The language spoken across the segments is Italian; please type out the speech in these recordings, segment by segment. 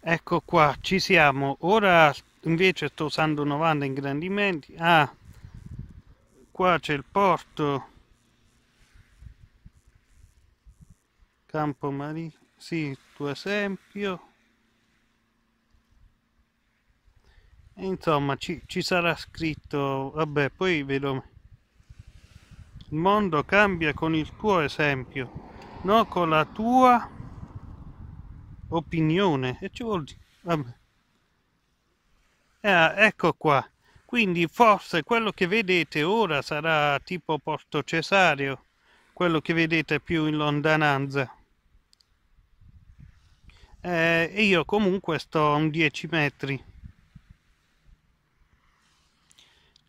ecco qua ci siamo ora invece sto usando 90 ingrandimenti ah qua c'è il porto campo marino sì tuo esempio insomma ci, ci sarà scritto vabbè poi vedo il mondo cambia con il tuo esempio non con la tua opinione e ci vuol dire eh, ecco qua quindi forse quello che vedete ora sarà tipo porto cesareo quello che vedete più in lontananza eh, e io comunque sto a un 10 metri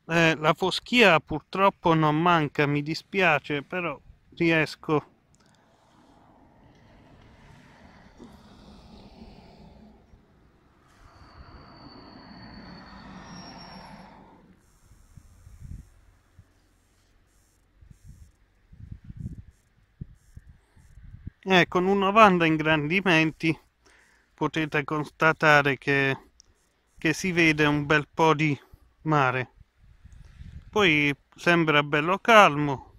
eh, la foschia purtroppo non manca mi dispiace però riesco a Eh, con una banda ingrandimenti potete constatare che, che si vede un bel po' di mare. Poi sembra bello calmo,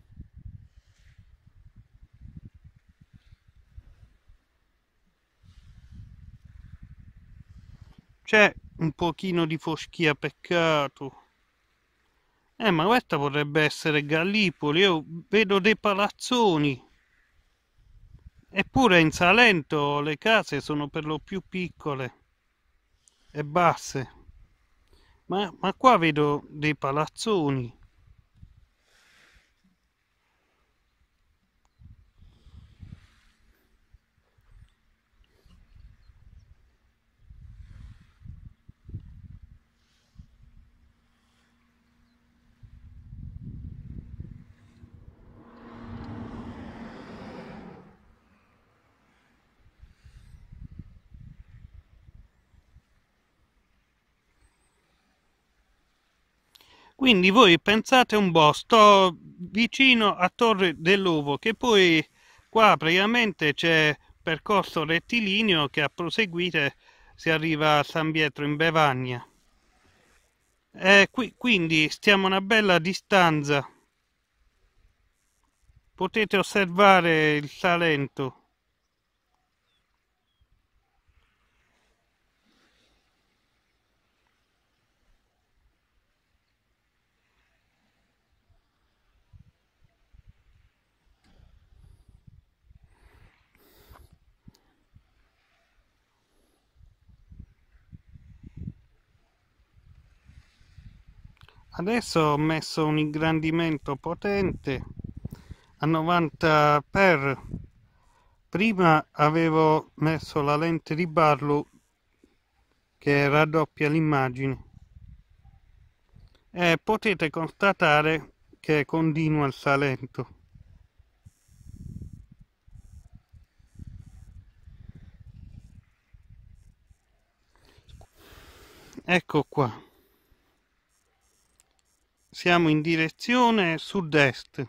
c'è un pochino di foschia peccato eh ma questa vorrebbe essere Gallipoli io vedo dei palazzoni Eppure in Salento le case sono per lo più piccole e basse, ma, ma qua vedo dei palazzoni. Quindi voi pensate un po', sto vicino a Torre dell'Ovo, che poi qua praticamente c'è percorso rettilineo che a proseguire si arriva a San Pietro in Bevagna. Eh, qui, quindi stiamo a una bella distanza. Potete osservare il Salento. adesso ho messo un ingrandimento potente a 90 per prima avevo messo la lente di barlo che raddoppia l'immagine e potete constatare che continua il salento ecco qua siamo in direzione sud-est.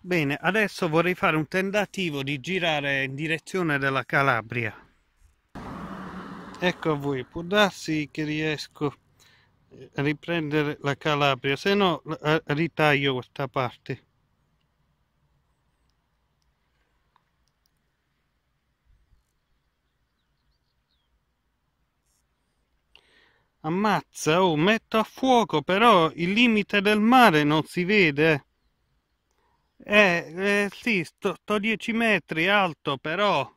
Bene, adesso vorrei fare un tentativo di girare in direzione della Calabria. Ecco a voi, può darsi che riesco riprendere la Calabria, se no eh, ritaglio questa parte. Ammazza, oh, metto a fuoco, però il limite del mare non si vede. Eh, eh sì, sto, sto 10 metri alto, però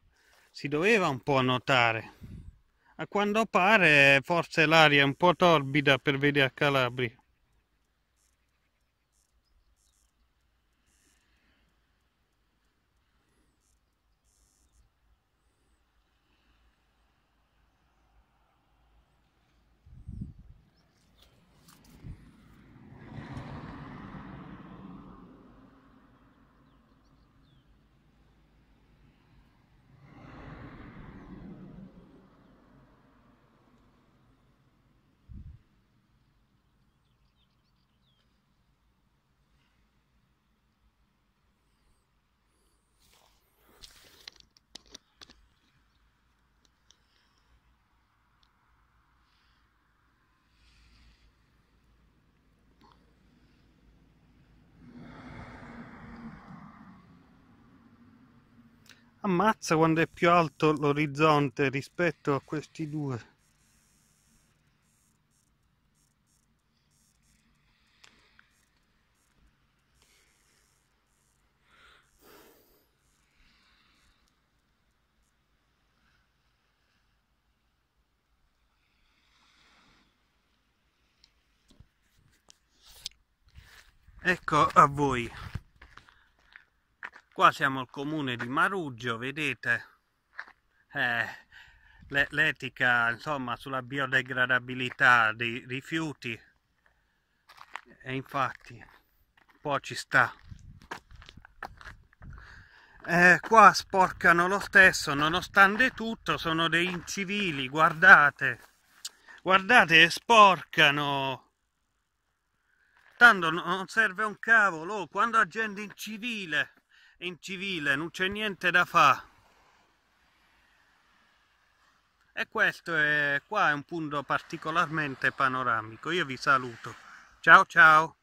si doveva un po' notare a quanto pare forse l'aria è un po' torbida per vedere a Calabria Ammazza quando è più alto l'orizzonte rispetto a questi due. Ecco a voi. Qua siamo al comune di Maruggio, vedete, eh, l'etica insomma sulla biodegradabilità dei rifiuti e infatti un po' ci sta. Eh, qua sporcano lo stesso, nonostante tutto sono dei incivili, guardate, guardate sporcano tanto non serve un cavolo oh, quando agendo in civile in civile, non c'è niente da fare. E questo è, qua è un punto particolarmente panoramico. Io vi saluto. Ciao ciao!